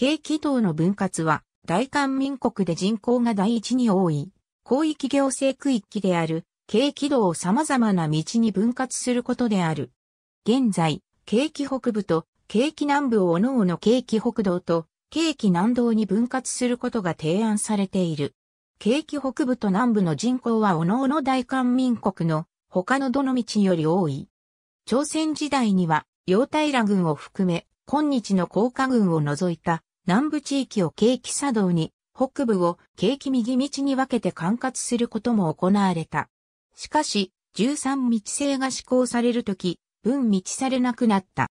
軽気等の分割は、大韓民国で人口が第一に多い、広域行政区域である、軽気道を様々な道に分割することである。現在、軽気北部と軽気南部を各々軽気北道と軽気南道に分割することが提案されている。軽気北部と南部の人口は各々大韓民国の他のどの道より多い。朝鮮時代には、陽平軍を含め、今日の高架軍を除いた南部地域を景気作動に、北部を景気右道に分けて管轄することも行われた。しかし、13道制が施行されるとき、分道されなくなった。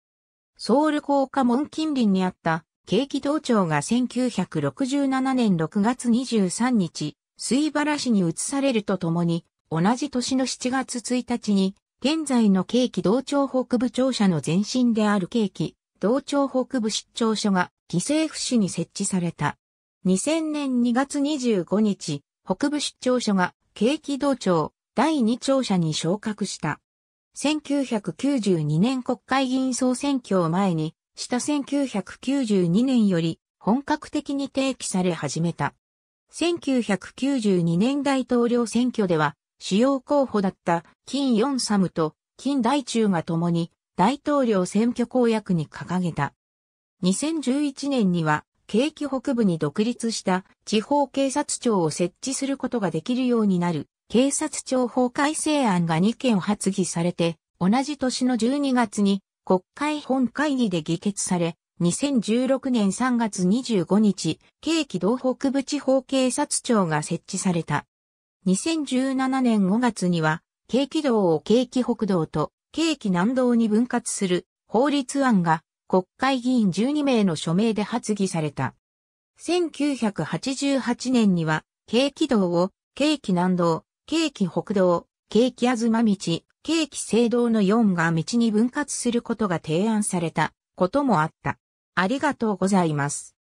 ソウル高架門近隣にあった景気道庁が1967年6月23日、水原市に移されるとともに、同じ年の7月1日に、現在の景気道庁北部庁舎の前身である景気道庁北部出張所が犠牲府市に設置された。2000年2月25日、北部出張所が景気道庁第2庁舎に昇格した。1992年国会議員総選挙を前に、下1992年より本格的に提起され始めた。1992年大統領選挙では、主要候補だった金ヨンサムと金大中が共に大統領選挙公約に掲げた。2011年には、景気北部に独立した地方警察庁を設置することができるようになる警察庁法改正案が2件発議されて、同じ年の12月に国会本会議で議決され、2016年3月25日、景気道北部地方警察庁が設置された。2017年5月には、景気道を景気北道と景気南道に分割する法律案が国会議員12名の署名で発議された。1988年には、京畿道を、京畿南道、京畿北道、京畿あずま道、京畿西道の4が道に分割することが提案されたこともあった。ありがとうございます。